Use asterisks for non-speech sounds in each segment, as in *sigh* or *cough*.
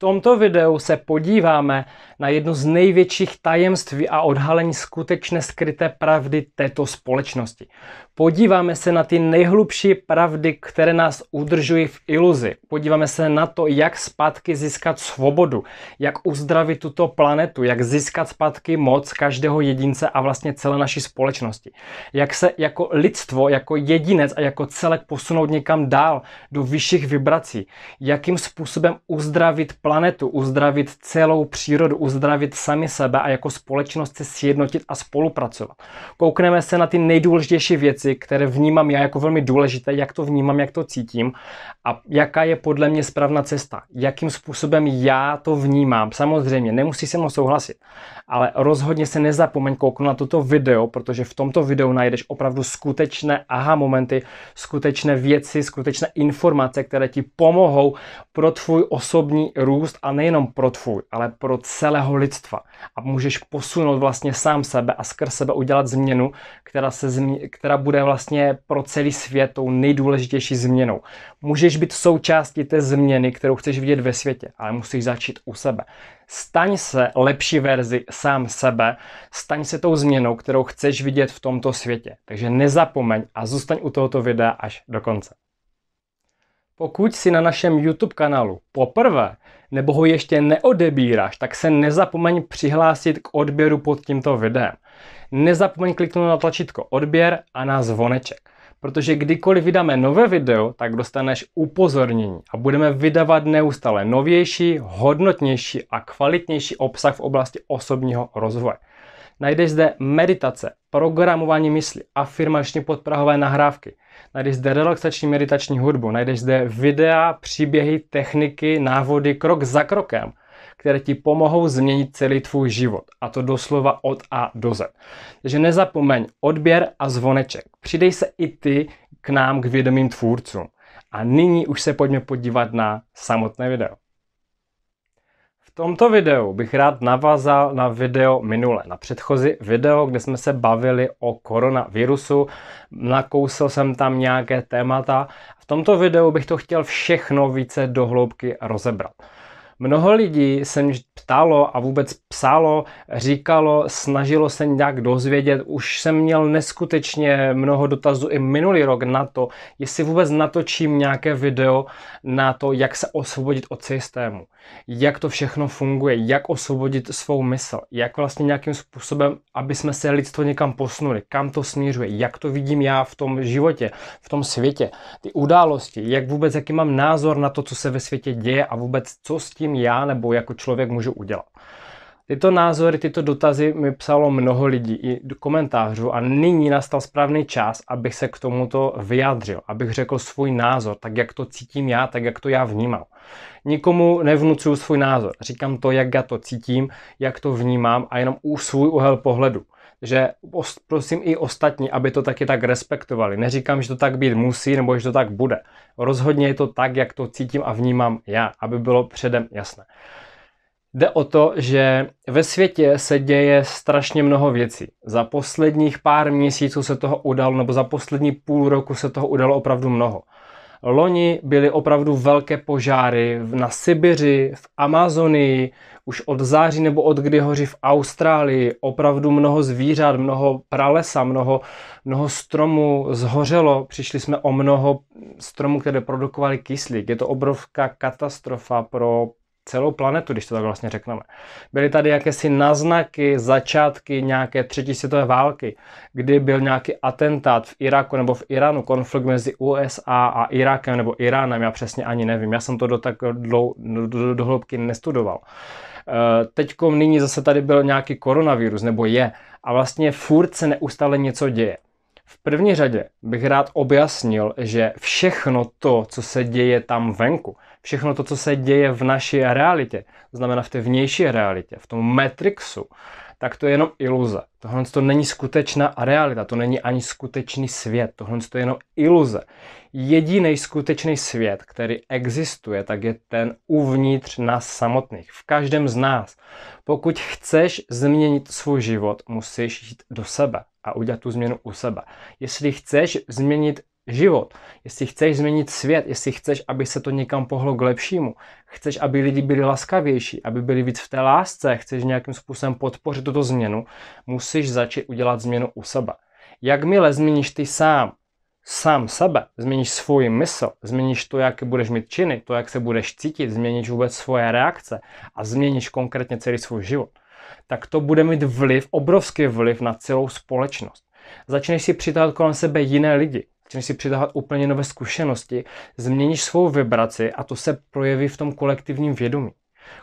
tomto videu se podíváme na jedno z největších tajemství a odhalení skutečně skryté pravdy této společnosti. Podíváme se na ty nejhlubší pravdy, které nás udržují v iluzi. Podíváme se na to, jak zpátky získat svobodu, jak uzdravit tuto planetu, jak získat zpátky moc každého jedince a vlastně celé naší společnosti. Jak se jako lidstvo, jako jedinec a jako celek posunout někam dál, do vyšších vibrací. Jakým způsobem uzdravit planetu planetu, uzdravit celou přírodu, uzdravit sami sebe a jako společnost se sjednotit a spolupracovat. Koukneme se na ty nejdůležitější věci, které vnímám já jako velmi důležité, jak to vnímám, jak to cítím a jaká je podle mě správná cesta, jakým způsobem já to vnímám. Samozřejmě, nemusí se mnou souhlasit, ale rozhodně se nezapomeň kouknout na toto video, protože v tomto videu najdeš opravdu skutečné aha momenty, skutečné věci, skutečné informace, které ti pomohou pro tvůj osobní růst a nejenom pro tvůj, ale pro celého lidstva. A můžeš posunout vlastně sám sebe a skrz sebe udělat změnu, která, se změ- která bude vlastně pro celý svět tou nejdůležitější změnou. Můžeš být součástí té změny, kterou chceš vidět ve světě, ale musíš začít u sebe. Staň se lepší verzi sám sebe, staň se tou změnou, kterou chceš vidět v tomto světě. Takže nezapomeň a zůstaň u tohoto videa až do konce. Pokud si na našem YouTube kanálu poprvé nebo ho ještě neodebíráš, tak se nezapomeň přihlásit k odběru pod tímto videem. Nezapomeň kliknout na tlačítko odběr a na zvoneček protože kdykoliv vydáme nové video, tak dostaneš upozornění a budeme vydávat neustále novější, hodnotnější a kvalitnější obsah v oblasti osobního rozvoje. Najdeš zde meditace, programování mysli, afirmační podprahové nahrávky. Najdeš zde relaxační meditační hudbu, najdeš zde videa, příběhy, techniky, návody krok za krokem které ti pomohou změnit celý tvůj život. A to doslova od A do Z. Takže nezapomeň odběr a zvoneček. Přidej se i ty k nám, k vědomým tvůrcům. A nyní už se pojďme podívat na samotné video. V tomto videu bych rád navázal na video minule, na předchozí video, kde jsme se bavili o koronavirusu, nakousil jsem tam nějaké témata. V tomto videu bych to chtěl všechno více dohloubky rozebrat. Mnoho lidí jsem ptalo a vůbec psalo, říkalo, snažilo se nějak dozvědět. Už jsem měl neskutečně mnoho dotazů i minulý rok na to, jestli vůbec natočím nějaké video na to, jak se osvobodit od systému, jak to všechno funguje, jak osvobodit svou mysl, jak vlastně nějakým způsobem, aby jsme se lidstvo někam posunuli, kam to směřuje, jak to vidím já v tom životě, v tom světě, ty události, jak vůbec, jaký mám názor na to, co se ve světě děje a vůbec co s tím já nebo jako člověk můžu udělat. Tyto názory, tyto dotazy mi psalo mnoho lidí i do komentářů a nyní nastal správný čas, abych se k tomuto vyjádřil, abych řekl svůj názor, tak jak to cítím já, tak jak to já vnímám. Nikomu nevnucuju svůj názor, říkám to, jak já to cítím, jak to vnímám a jenom u svůj úhel pohledu že prosím i ostatní, aby to taky tak respektovali. Neříkám, že to tak být musí nebo že to tak bude. Rozhodně je to tak, jak to cítím a vnímám já, aby bylo předem jasné. Jde o to, že ve světě se děje strašně mnoho věcí. Za posledních pár měsíců se toho udalo, nebo za poslední půl roku se toho udalo opravdu mnoho. Loni byly opravdu velké požáry na Sibiři, v Amazonii, už od září nebo od kdy hoří v Austrálii, opravdu mnoho zvířat, mnoho pralesa, mnoho, mnoho stromů zhořelo, přišli jsme o mnoho stromů, které produkovaly kyslík. Je to obrovská katastrofa pro celou planetu, když to tak vlastně řekneme. Byly tady jakési naznaky, začátky nějaké třetí světové války, kdy byl nějaký atentát v Iráku nebo v Iránu, konflikt mezi USA a Irákem nebo Iránem, já přesně ani nevím, já jsem to do tak dlou, do, do, do nestudoval. Eh, teďkom nyní zase tady byl nějaký koronavirus, nebo je, a vlastně furt se neustále něco děje. V první řadě bych rád objasnil, že všechno to, co se děje tam venku, všechno to, co se děje v naší realitě, to znamená v té vnější realitě, v tom Matrixu, tak to je jenom iluze. Tohle to není skutečná realita, to není ani skutečný svět, tohle to je jenom iluze. Jediný skutečný svět, který existuje, tak je ten uvnitř nás samotných, v každém z nás. Pokud chceš změnit svůj život, musíš jít do sebe a udělat tu změnu u sebe. Jestli chceš změnit život, jestli chceš změnit svět, jestli chceš, aby se to někam pohlo k lepšímu, chceš, aby lidi byli laskavější, aby byli víc v té lásce, chceš nějakým způsobem podpořit tuto změnu, musíš začít udělat změnu u sebe. Jakmile změníš ty sám sám sebe, změníš svůj mysl, změníš to, jak budeš mít činy, to, jak se budeš cítit, změníš vůbec svoje reakce a změníš konkrétně celý svůj život tak to bude mít vliv, obrovský vliv na celou společnost. Začneš si přitáhat kolem sebe jiné lidi, začneš si přitáhat úplně nové zkušenosti, změníš svou vibraci a to se projeví v tom kolektivním vědomí.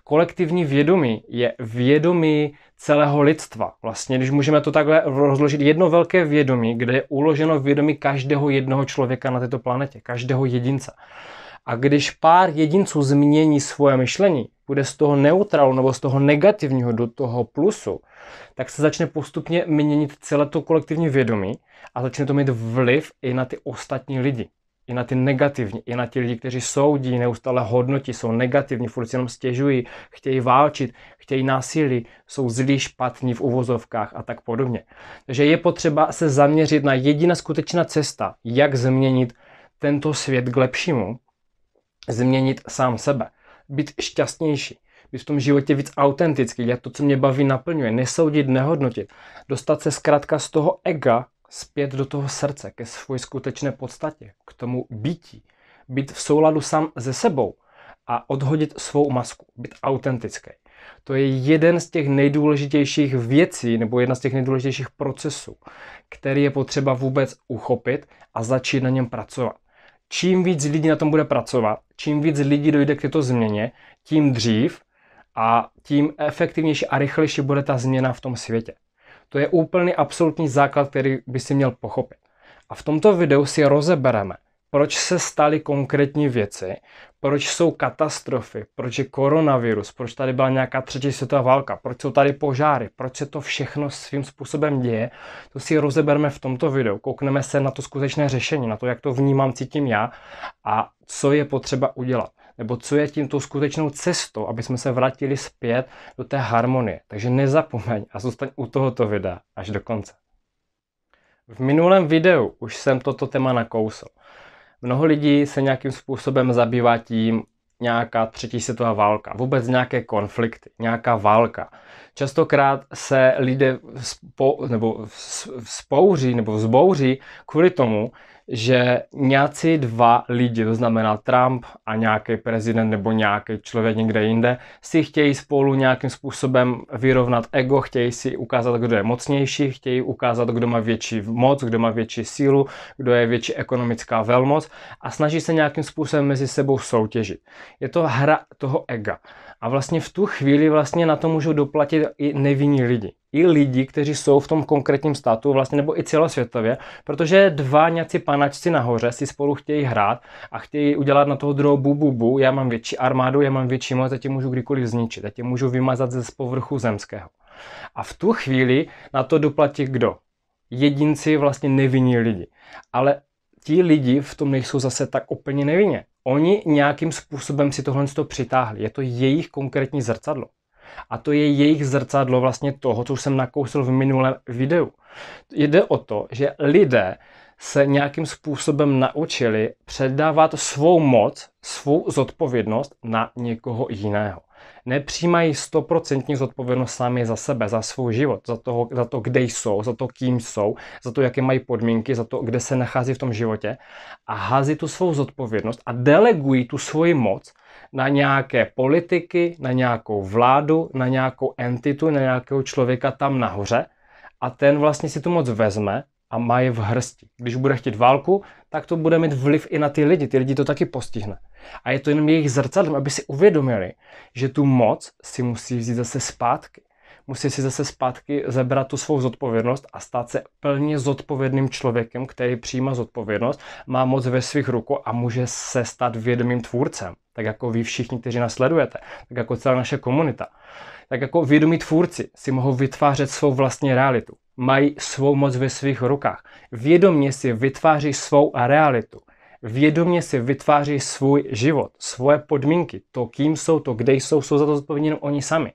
Kolektivní vědomí je vědomí celého lidstva. Vlastně, když můžeme to takhle rozložit, jedno velké vědomí, kde je uloženo vědomí každého jednoho člověka na této planetě, každého jedince. A když pár jedinců změní svoje myšlení, půjde z toho neutralu nebo z toho negativního do toho plusu, tak se začne postupně měnit celé to kolektivní vědomí a začne to mít vliv i na ty ostatní lidi. I na ty negativní, i na ty lidi, kteří soudí, neustále hodnotí, jsou negativní, furt jenom stěžují, chtějí válčit, chtějí násilí, jsou zlí, špatní v uvozovkách a tak podobně. Takže je potřeba se zaměřit na jediná skutečná cesta, jak změnit tento svět k lepšímu, změnit sám sebe být šťastnější, být v tom životě víc autentický, dělat to, co mě baví, naplňuje, nesoudit, nehodnotit, dostat se zkrátka z toho ega zpět do toho srdce, ke své skutečné podstatě, k tomu bytí, být v souladu sám se sebou a odhodit svou masku, být autentický. To je jeden z těch nejdůležitějších věcí nebo jedna z těch nejdůležitějších procesů, který je potřeba vůbec uchopit a začít na něm pracovat čím víc lidí na tom bude pracovat, čím víc lidí dojde k této změně, tím dřív a tím efektivnější a rychlejší bude ta změna v tom světě. To je úplný absolutní základ, který by si měl pochopit. A v tomto videu si rozebereme, proč se staly konkrétní věci, proč jsou katastrofy, proč je koronavirus, proč tady byla nějaká třetí světová válka, proč jsou tady požáry, proč se to všechno svým způsobem děje, to si rozeberme v tomto videu. Koukneme se na to skutečné řešení, na to, jak to vnímám, cítím já a co je potřeba udělat nebo co je tím tou skutečnou cestou, aby jsme se vrátili zpět do té harmonie. Takže nezapomeň a zůstaň u tohoto videa až do konce. V minulém videu už jsem toto téma nakousl. Mnoho lidí se nějakým způsobem zabývá tím, nějaká třetí světová válka, vůbec nějaké konflikty, nějaká válka. Častokrát se lidé spou, nebo spouří nebo vzbouří kvůli tomu, že nějací dva lidi, to znamená Trump a nějaký prezident nebo nějaký člověk někde jinde, si chtějí spolu nějakým způsobem vyrovnat ego, chtějí si ukázat, kdo je mocnější, chtějí ukázat, kdo má větší moc, kdo má větší sílu, kdo je větší ekonomická velmoc a snaží se nějakým způsobem mezi sebou soutěžit. Je to hra toho ega. A vlastně v tu chvíli vlastně na to můžou doplatit i nevinní lidi. I lidi, kteří jsou v tom konkrétním státu, vlastně nebo i celosvětově, protože dva nějací panačci nahoře si spolu chtějí hrát a chtějí udělat na toho druhou bu, Bu, bu. Já mám větší armádu, já mám větší moc, a tě můžu kdykoliv zničit, a tě můžu vymazat ze povrchu zemského. A v tu chvíli na to doplatí kdo? Jedinci vlastně nevinní lidi. Ale ti lidi v tom nejsou zase tak úplně nevinně. Oni nějakým způsobem si tohle to přitáhli. Je to jejich konkrétní zrcadlo. A to je jejich zrcadlo vlastně toho, co už jsem nakousil v minulém videu. Jde o to, že lidé se nějakým způsobem naučili předávat svou moc, svou zodpovědnost na někoho jiného nepřijímají stoprocentní zodpovědnost sami za sebe, za svůj život, za, toho, za to, kde jsou, za to, kým jsou, za to, jaké mají podmínky, za to, kde se nachází v tom životě a hází tu svou zodpovědnost a delegují tu svoji moc na nějaké politiky, na nějakou vládu, na nějakou entitu, na nějakého člověka tam nahoře a ten vlastně si tu moc vezme a má je v hrsti. Když bude chtít válku, tak to bude mít vliv i na ty lidi. Ty lidi to taky postihne. A je to jenom jejich zrcadlem, aby si uvědomili, že tu moc si musí vzít zase zpátky. Musí si zase zpátky zebrat tu svou zodpovědnost a stát se plně zodpovědným člověkem, který přijímá zodpovědnost, má moc ve svých rukou a může se stát vědomým tvůrcem. Tak jako vy všichni, kteří nás sledujete, tak jako celá naše komunita. Tak jako vědomí tvůrci si mohou vytvářet svou vlastní realitu mají svou moc ve svých rukách. Vědomě si vytváří svou realitu. Vědomě si vytváří svůj život, svoje podmínky, to, kým jsou, to, kde jsou, jsou za to zodpovědní oni sami.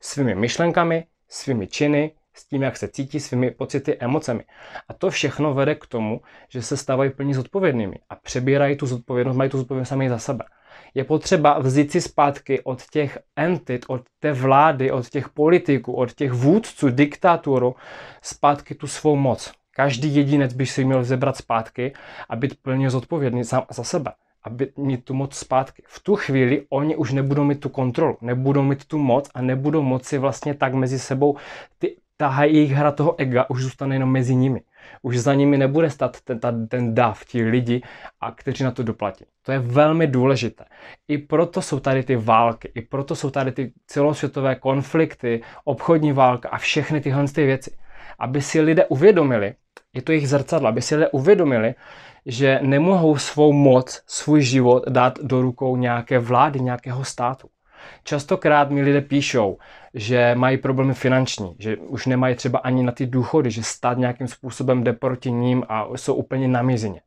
Svými myšlenkami, svými činy, s tím, jak se cítí, svými pocity, emocemi. A to všechno vede k tomu, že se stávají plně zodpovědnými a přebírají tu zodpovědnost, mají tu zodpovědnost sami za sebe je potřeba vzít si zpátky od těch entit, od té vlády, od těch politiků, od těch vůdců, diktaturu, zpátky tu svou moc. Každý jedinec by si měl zebrat zpátky a být plně zodpovědný za, za sebe aby mít tu moc zpátky. V tu chvíli oni už nebudou mít tu kontrolu, nebudou mít tu moc a nebudou moci vlastně tak mezi sebou ty ta jejich hra toho ega už zůstane jenom mezi nimi. Už za nimi nebude stát ten, ta, ten dáv, ti lidi, a kteří na to doplatí. To je velmi důležité. I proto jsou tady ty války, i proto jsou tady ty celosvětové konflikty, obchodní válka a všechny tyhle ty věci. Aby si lidé uvědomili, je to jejich zrcadla, aby si lidé uvědomili, že nemohou svou moc, svůj život dát do rukou nějaké vlády, nějakého státu. Častokrát mi lidé píšou, že mají problémy finanční, že už nemají třeba ani na ty důchody, že stát nějakým způsobem jde proti ním a jsou úplně na mizině.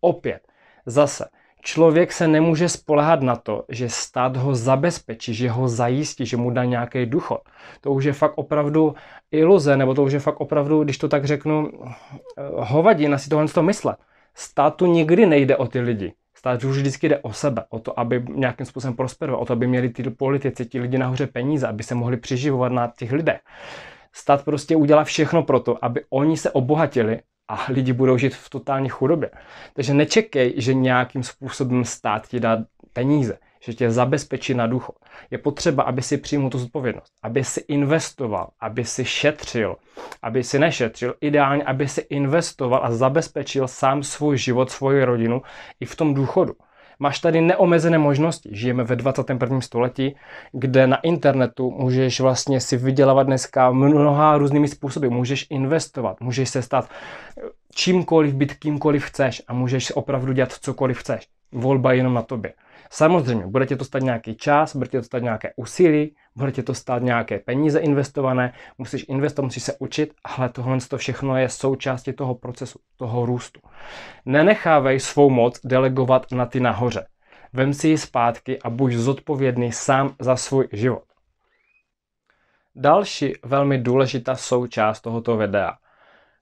Opět, zase, člověk se nemůže spolehat na to, že stát ho zabezpečí, že ho zajistí, že mu dá nějaký důchod. To už je fakt opravdu iluze, nebo to už je fakt opravdu, když to tak řeknu, eh, hovadí na si tohle z toho myslet. Státu nikdy nejde o ty lidi stát už vždycky jde o sebe, o to, aby nějakým způsobem prosperoval, o to, aby měli ty politici, ti lidi nahoře peníze, aby se mohli přiživovat na těch lidech. Stát prostě udělá všechno pro to, aby oni se obohatili a lidi budou žít v totální chudobě. Takže nečekej, že nějakým způsobem stát ti dá peníze že tě zabezpečí na důchod. Je potřeba, aby si přijmul tu zodpovědnost, aby si investoval, aby si šetřil, aby si nešetřil, ideálně, aby si investoval a zabezpečil sám svůj život, svoji rodinu i v tom důchodu. Máš tady neomezené možnosti. Žijeme ve 21. století, kde na internetu můžeš vlastně si vydělávat dneska mnoha různými způsoby. Můžeš investovat, můžeš se stát čímkoliv, být kýmkoliv chceš a můžeš opravdu dělat cokoliv chceš volba jenom na tobě. Samozřejmě, bude tě to stát nějaký čas, bude tě to stát nějaké úsilí, bude tě to stát nějaké peníze investované, musíš investovat, musíš se učit, ale tohle to všechno je součástí toho procesu, toho růstu. Nenechávej svou moc delegovat na ty nahoře. Vem si ji zpátky a buď zodpovědný sám za svůj život. Další velmi důležitá součást tohoto videa –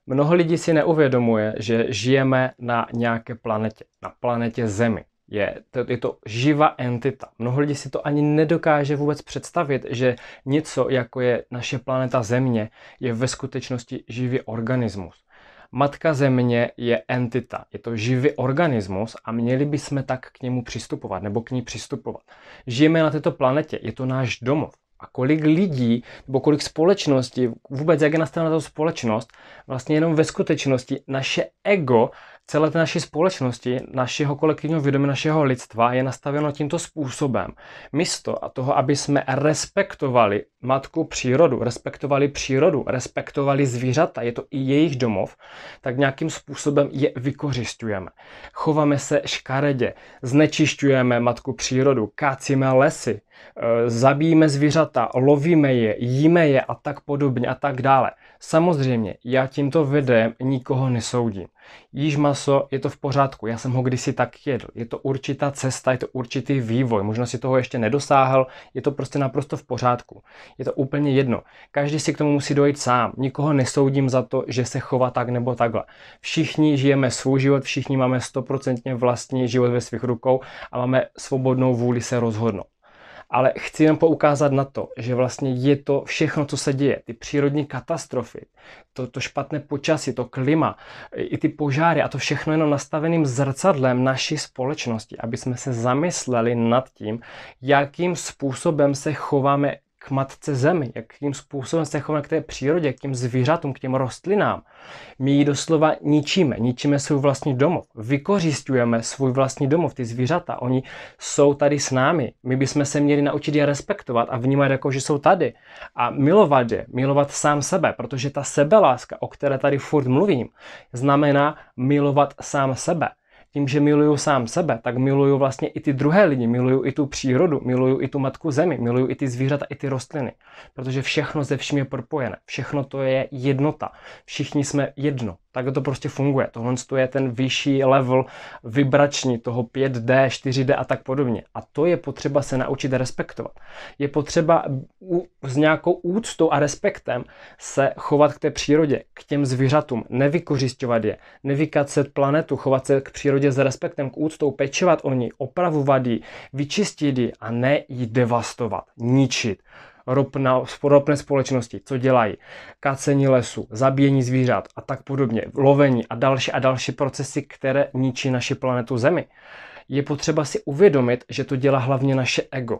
Mnoho lidí si neuvědomuje, že žijeme na nějaké planetě, na planetě Zemi. Je to, je to živá entita. Mnoho lidí si to ani nedokáže vůbec představit, že něco, jako je naše planeta Země, je ve skutečnosti živý organismus. Matka Země je entita, je to živý organismus a měli bychom tak k němu přistupovat nebo k ní přistupovat. Žijeme na této planetě, je to náš domov a kolik lidí nebo kolik společností, vůbec jak je nastavena ta společnost, vlastně jenom ve skutečnosti naše ego celé té naší společnosti, našeho kolektivního vědomí, našeho lidstva je nastaveno tímto způsobem. Místo a toho, aby jsme respektovali matku přírodu, respektovali přírodu, respektovali zvířata, je to i jejich domov, tak nějakým způsobem je vykořišťujeme. Chováme se škaredě, znečišťujeme matku přírodu, kácíme lesy, e, zabijíme zvířata, lovíme je, jíme je a tak podobně a tak dále. Samozřejmě, já tímto videem nikoho nesoudím. Jíž maso, je to v pořádku, já jsem ho kdysi tak jedl. Je to určitá cesta, je to určitý vývoj, možná si toho ještě nedosáhl, je to prostě naprosto v pořádku. Je to úplně jedno. Každý si k tomu musí dojít sám. Nikoho nesoudím za to, že se chová tak nebo takhle. Všichni žijeme svůj život, všichni máme stoprocentně vlastní život ve svých rukou a máme svobodnou vůli se rozhodnout. Ale chci jen poukázat na to, že vlastně je to všechno, co se děje. Ty přírodní katastrofy, to, to špatné počasí, to klima, i ty požáry a to všechno jenom nastaveným zrcadlem naší společnosti, aby jsme se zamysleli nad tím, jakým způsobem se chováme k matce zemi, jakým způsobem se chováme k té přírodě, k těm zvířatům, k těm rostlinám. My ji doslova ničíme, ničíme svůj vlastní domov, vykořišťujeme svůj vlastní domov, ty zvířata, oni jsou tady s námi. My bychom se měli naučit je respektovat a vnímat jako, že jsou tady a milovat je, milovat sám sebe, protože ta sebeláska, o které tady furt mluvím, znamená milovat sám sebe tím, že miluju sám sebe, tak miluju vlastně i ty druhé lidi, miluju i tu přírodu, miluju i tu matku zemi, miluju i ty zvířata, i ty rostliny, protože všechno ze vším je propojené, všechno to je jednota, všichni jsme jedno. Tak to prostě funguje. Tohle je ten vyšší level vibrační toho 5D, 4D a tak podobně. A to je potřeba se naučit respektovat. Je potřeba s nějakou úctou a respektem se chovat k té přírodě, k těm zvířatům, nevykořišťovat je, nevykacet planetu, chovat se k přírodě s respektem, k úctou, pečovat o ní, opravovat ji, vyčistit ji a ne ji devastovat, ničit ropna, ropné společnosti, co dělají, kácení lesu, zabíjení zvířat a tak podobně, lovení a další a další procesy, které ničí naši planetu Zemi. Je potřeba si uvědomit, že to dělá hlavně naše ego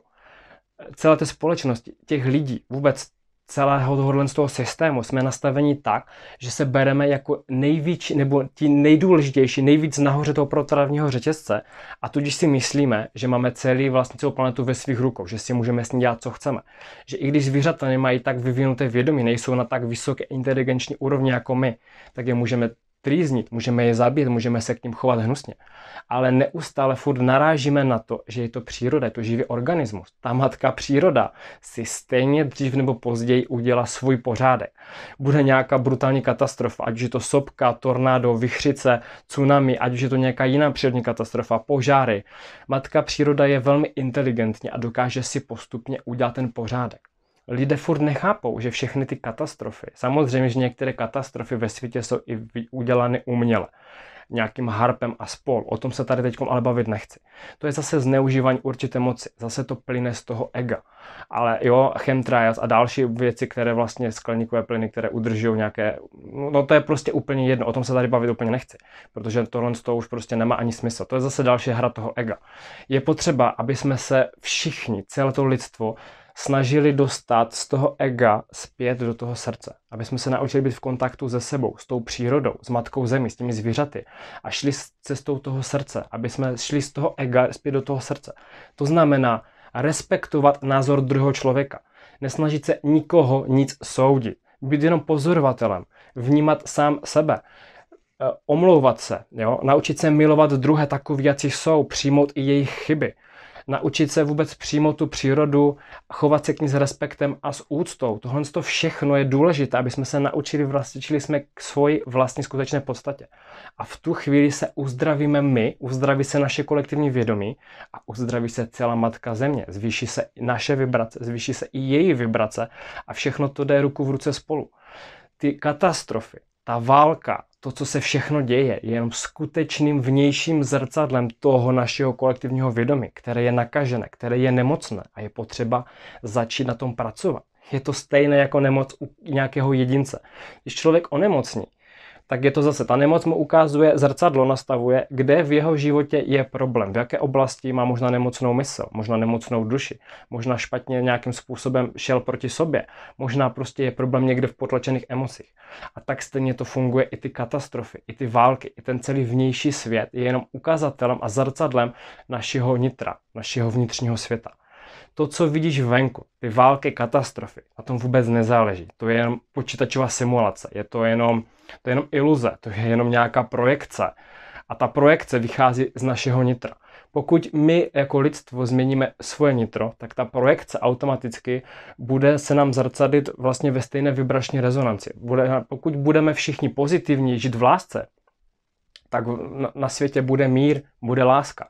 celé té společnosti, těch lidí, vůbec celého tohohle z toho systému jsme nastaveni tak, že se bereme jako nejvíc, nebo ti nejdůležitější, nejvíc nahoře toho protravního řetězce a tudíž si myslíme, že máme celý vlastně celou planetu ve svých rukou, že si můžeme s ní dělat, co chceme. Že i když zvířata nemají tak vyvinuté vědomí, nejsou na tak vysoké inteligenční úrovni jako my, tak je můžeme trýznit, můžeme je zabít, můžeme se k ním chovat hnusně, ale neustále furt narážíme na to, že je to příroda, je to živý organismus. Ta matka příroda si stejně dřív nebo později udělá svůj pořádek. Bude nějaká brutální katastrofa, ať už je to sopka, tornádo, vychřice, tsunami, ať už je to nějaká jiná přírodní katastrofa, požáry. Matka příroda je velmi inteligentní a dokáže si postupně udělat ten pořádek lidé furt nechápou, že všechny ty katastrofy, samozřejmě, že některé katastrofy ve světě jsou i udělány uměle, nějakým harpem a spol. O tom se tady teď ale bavit nechci. To je zase zneužívání určité moci, zase to plyne z toho ega. Ale jo, chemtrails a další věci, které vlastně skleníkové plyny, které udržují nějaké, no to je prostě úplně jedno, o tom se tady bavit úplně nechci, protože tohle to už prostě nemá ani smysl. To je zase další hra toho ega. Je potřeba, aby jsme se všichni, celé to lidstvo, snažili dostat z toho ega zpět do toho srdce. Aby jsme se naučili být v kontaktu se sebou, s tou přírodou, s matkou zemí, s těmi zvířaty a šli cestou toho srdce, aby jsme šli z toho ega zpět do toho srdce. To znamená respektovat názor druhého člověka, nesnažit se nikoho nic soudit, být jenom pozorovatelem, vnímat sám sebe, eh, omlouvat se, jo? naučit se milovat druhé takový, jak jsou, přijmout i jejich chyby, naučit se vůbec přímo tu přírodu, chovat se k ní s respektem a s úctou. Tohle to všechno je důležité, aby jsme se naučili, vlastničili jsme k svoji vlastní skutečné podstatě. A v tu chvíli se uzdravíme my, uzdraví se naše kolektivní vědomí a uzdraví se celá matka země. Zvýší se naše vibrace, zvýší se i její vibrace a všechno to jde ruku v ruce spolu. Ty katastrofy, ta válka, to, co se všechno děje, je jenom skutečným vnějším zrcadlem toho našeho kolektivního vědomí, které je nakažené, které je nemocné a je potřeba začít na tom pracovat. Je to stejné jako nemoc u nějakého jedince. Když člověk onemocní, tak je to zase ta nemoc mu ukazuje, zrcadlo nastavuje, kde v jeho životě je problém, v jaké oblasti má možná nemocnou mysl, možná nemocnou duši, možná špatně nějakým způsobem šel proti sobě, možná prostě je problém někde v potlačených emocích. A tak stejně to funguje i ty katastrofy, i ty války, i ten celý vnější svět je jenom ukazatelem a zrcadlem našeho nitra, našeho vnitřního světa to, co vidíš venku, ty války, katastrofy, na tom vůbec nezáleží. To je jenom počítačová simulace, je to jenom, to je jenom iluze, to je jenom nějaká projekce. A ta projekce vychází z našeho nitra. Pokud my jako lidstvo změníme svoje nitro, tak ta projekce automaticky bude se nám zrcadit vlastně ve stejné vibrační rezonanci. Bude, pokud budeme všichni pozitivní, žít v lásce, tak na, na světě bude mír, bude láska.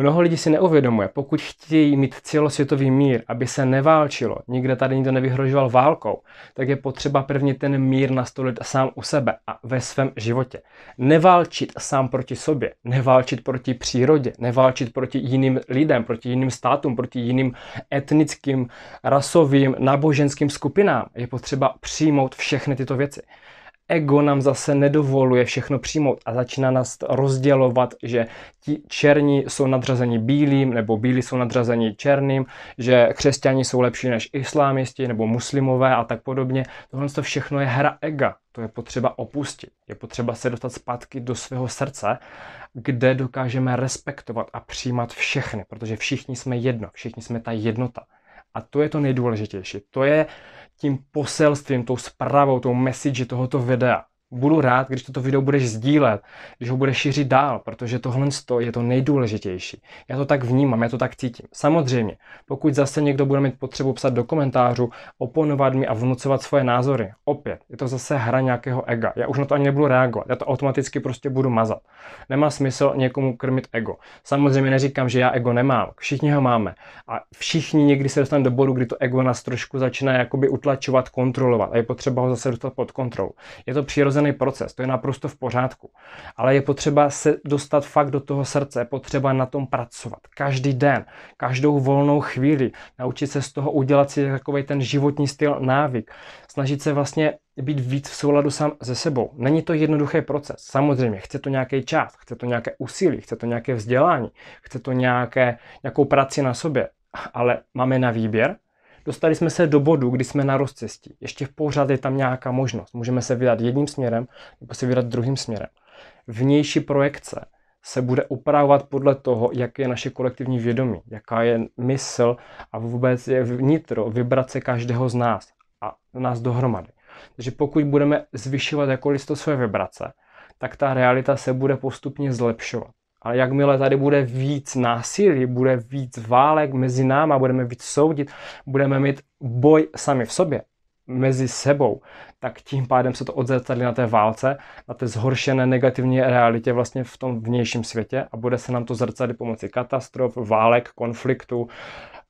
Mnoho lidí si neuvědomuje, pokud chtějí mít celosvětový mír, aby se neválčilo, nikde tady nikdo nevyhrožoval válkou, tak je potřeba prvně ten mír nastolit sám u sebe a ve svém životě. Neválčit sám proti sobě, neválčit proti přírodě, neválčit proti jiným lidem, proti jiným státům, proti jiným etnickým, rasovým, náboženským skupinám. Je potřeba přijmout všechny tyto věci ego nám zase nedovoluje všechno přijmout a začíná nás rozdělovat, že ti černí jsou nadřazeni bílým, nebo bílí jsou nadřazeni černým, že křesťani jsou lepší než islámisti, nebo muslimové a tak podobně. Tohle to všechno je hra ega. To je potřeba opustit. Je potřeba se dostat zpátky do svého srdce, kde dokážeme respektovat a přijímat všechny, protože všichni jsme jedno, všichni jsme ta jednota. A to je to nejdůležitější. To je tím poselstvím, tou zprávou, tou message tohoto videa budu rád, když toto video budeš sdílet, když ho budeš šířit dál, protože tohle je to nejdůležitější. Já to tak vnímám, já to tak cítím. Samozřejmě, pokud zase někdo bude mít potřebu psat do komentářů, oponovat mi a vnucovat svoje názory, opět, je to zase hra nějakého ega. Já už na to ani nebudu reagovat, já to automaticky prostě budu mazat. Nemá smysl někomu krmit ego. Samozřejmě neříkám, že já ego nemám, všichni ho máme. A všichni někdy se dostaneme do bodu, kdy to ego nás trošku začíná jakoby utlačovat, kontrolovat a je potřeba ho zase dostat pod kontrolu. Je to přirozené přirozený proces, to je naprosto v pořádku. Ale je potřeba se dostat fakt do toho srdce, potřeba na tom pracovat. Každý den, každou volnou chvíli, naučit se z toho udělat si takový ten životní styl, návyk, snažit se vlastně být víc v souladu sám se sebou. Není to jednoduchý proces. Samozřejmě, chce to nějaký čas, chce to nějaké úsilí, chce to nějaké vzdělání, chce to nějaké, nějakou práci na sobě, ale máme na výběr Dostali jsme se do bodu, kdy jsme na rozcestí. Ještě pořád je tam nějaká možnost. Můžeme se vydat jedním směrem nebo se vydat druhým směrem. Vnější projekce se bude upravovat podle toho, jak je naše kolektivní vědomí, jaká je mysl a vůbec je vnitro se každého z nás a nás dohromady. Takže pokud budeme zvyšovat jakoliv to své vibrace, tak ta realita se bude postupně zlepšovat. Ale jakmile tady bude víc násilí, bude víc válek mezi náma, budeme víc soudit, budeme mít boj sami v sobě, mezi sebou, tak tím pádem se to odzrcadlí na té válce, na té zhoršené negativní realitě vlastně v tom vnějším světě a bude se nám to zrcadlit pomocí katastrof, válek, konfliktů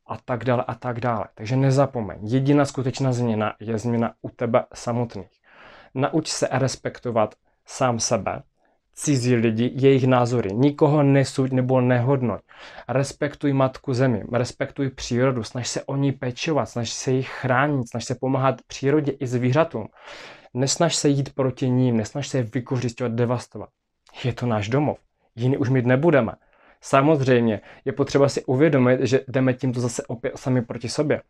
a tak dále a tak dále. Takže nezapomeň, jediná skutečná změna je změna u tebe samotných. Nauč se respektovat sám sebe, cizí lidi, jejich názory. Nikoho nesuď nebo nehodnoť. Respektuj matku zemi, respektuj přírodu, snaž se o ní pečovat, snaž se jich chránit, snaž se pomáhat přírodě i zvířatům. Nesnaž se jít proti ním, nesnaž se je vykořisťovat, devastovat. Je to náš domov, jiný už mít nebudeme. Samozřejmě je potřeba si uvědomit, že jdeme tímto zase opět sami proti sobě.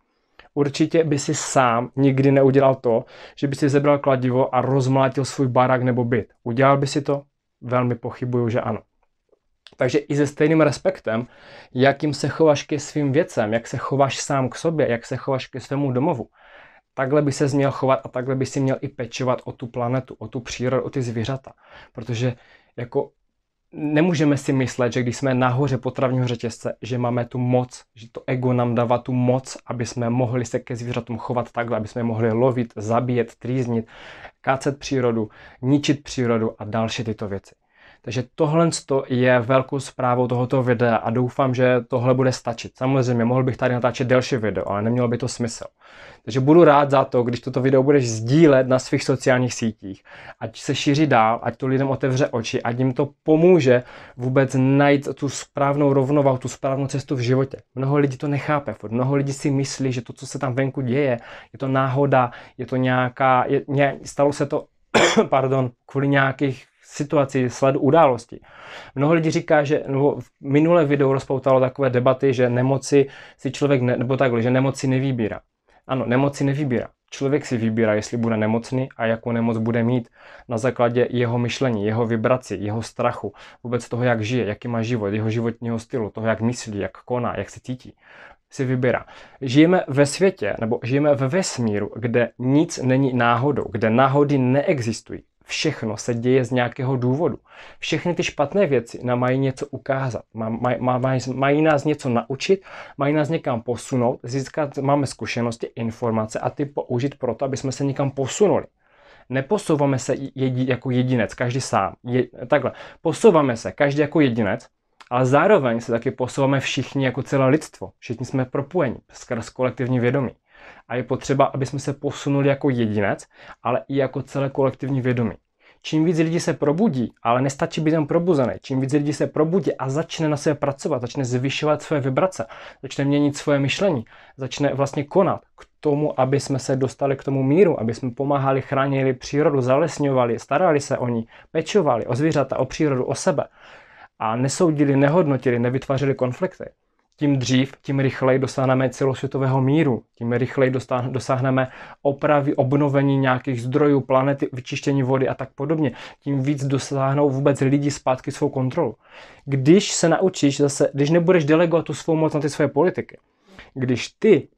Určitě by si sám nikdy neudělal to, že by si zebral kladivo a rozmlátil svůj barák nebo byt. Udělal by si to? velmi pochybuju, že ano. Takže i se stejným respektem, jakým se chováš ke svým věcem, jak se chováš sám k sobě, jak se chováš ke svému domovu, takhle by se měl chovat a takhle by si měl i pečovat o tu planetu, o tu přírodu, o ty zvířata. Protože jako nemůžeme si myslet, že když jsme nahoře potravního řetězce, že máme tu moc, že to ego nám dává tu moc, aby jsme mohli se ke zvířatům chovat takhle, aby jsme mohli lovit, zabíjet, trýznit, kácet přírodu, ničit přírodu a další tyto věci. Takže tohle je velkou zprávou tohoto videa a doufám, že tohle bude stačit. Samozřejmě mohl bych tady natáčet delší video, ale nemělo by to smysl. Takže budu rád za to, když toto video budeš sdílet na svých sociálních sítích. Ať se šíří dál, ať to lidem otevře oči, ať jim to pomůže vůbec najít tu správnou rovnováhu, tu správnou cestu v životě. Mnoho lidí to nechápe, mnoho lidí si myslí, že to, co se tam venku děje, je to náhoda, je to nějaká, je, ně, stalo se to, *coughs* pardon, kvůli nějakých situaci, sledu události. Mnoho lidí říká, že no, v minulé video rozpoutalo takové debaty, že nemoci si člověk, ne, nebo takhle, že nemoci nevýbírá Ano, nemoci nevýbírá Člověk si vybírá, jestli bude nemocný a jakou nemoc bude mít na základě jeho myšlení, jeho vibraci, jeho strachu, vůbec toho, jak žije, jaký má život, jeho životního stylu, toho, jak myslí, jak koná, jak se cítí si vybírá. Žijeme ve světě, nebo žijeme ve vesmíru, kde nic není náhodou, kde náhody neexistují všechno se děje z nějakého důvodu. Všechny ty špatné věci nám mají něco ukázat, mají, maj, mají nás něco naučit, mají nás někam posunout, získat máme zkušenosti, informace a ty použít pro to, aby jsme se někam posunuli neposouváme se jedi, jako jedinec, každý sám. Je, takhle, posouváme se každý jako jedinec, ale zároveň se taky posouváme všichni jako celé lidstvo. Všichni jsme propojeni skrz kolektivní vědomí. A je potřeba, aby jsme se posunuli jako jedinec, ale i jako celé kolektivní vědomí. Čím víc lidí se probudí, ale nestačí být jen probuzený, čím víc lidí se probudí a začne na sebe pracovat, začne zvyšovat své vibrace, začne měnit svoje myšlení, začne vlastně konat k tomu, aby jsme se dostali k tomu míru, aby jsme pomáhali, chránili přírodu, zalesňovali, starali se o ní, pečovali o zvířata, o přírodu, o sebe a nesoudili, nehodnotili, nevytvářeli konflikty tím dřív, tím rychleji dosáhneme celosvětového míru, tím rychleji dosáhneme opravy, obnovení nějakých zdrojů planety, vyčištění vody a tak podobně. Tím víc dosáhnou vůbec lidi zpátky svou kontrolu. Když se naučíš zase, když nebudeš delegovat tu svou moc na ty své politiky, když ty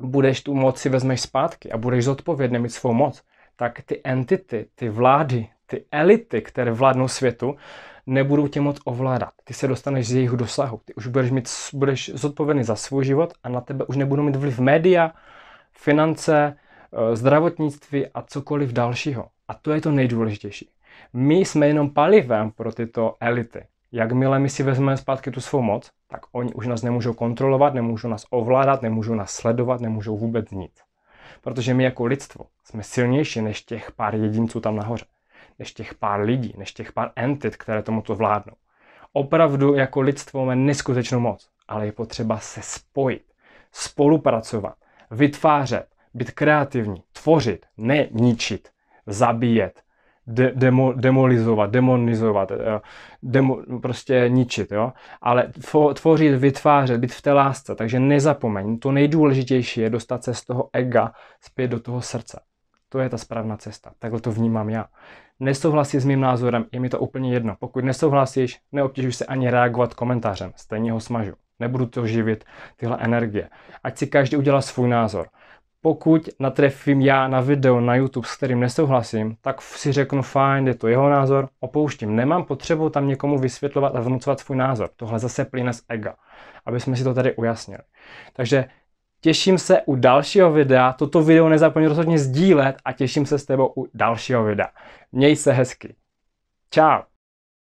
budeš tu moc si vezmeš zpátky a budeš zodpovědný mít svou moc, tak ty entity, ty vlády, ty elity, které vládnou světu, nebudou tě moc ovládat. Ty se dostaneš z jejich dosahu. Ty už budeš, mít, budeš zodpovědný za svůj život a na tebe už nebudou mít vliv média, finance, eh, zdravotnictví a cokoliv dalšího. A to je to nejdůležitější. My jsme jenom palivem pro tyto elity. Jakmile my si vezmeme zpátky tu svou moc, tak oni už nás nemůžou kontrolovat, nemůžou nás ovládat, nemůžou nás sledovat, nemůžou vůbec nic. Protože my jako lidstvo jsme silnější než těch pár jedinců tam nahoře než těch pár lidí, než těch pár entit, které tomu to vládnou. Opravdu jako lidstvo máme neskutečnou moc, ale je potřeba se spojit, spolupracovat, vytvářet, být kreativní, tvořit, ne ničit, zabíjet, de- demo- demolizovat, demonizovat, eh, demo- prostě ničit, jo? ale tvo- tvořit, vytvářet, být v té lásce, takže nezapomeň, to nejdůležitější je dostat se z toho ega zpět do toho srdce. To je ta správná cesta, takhle to vnímám já nesouhlasí s mým názorem, je mi to úplně jedno. Pokud nesouhlasíš, neobtěžuj se ani reagovat komentářem, stejně ho smažu. Nebudu to živit, tyhle energie. Ať si každý udělá svůj názor. Pokud natrefím já na video na YouTube, s kterým nesouhlasím, tak si řeknu fajn, je to jeho názor, opouštím. Nemám potřebu tam někomu vysvětlovat a vnucovat svůj názor. Tohle zase plyne z ega, aby jsme si to tady ujasnili. Takže Těším se u dalšího videa, toto video nezapomeň rozhodně sdílet a těším se s tebou u dalšího videa. Měj se hezky. Ciao.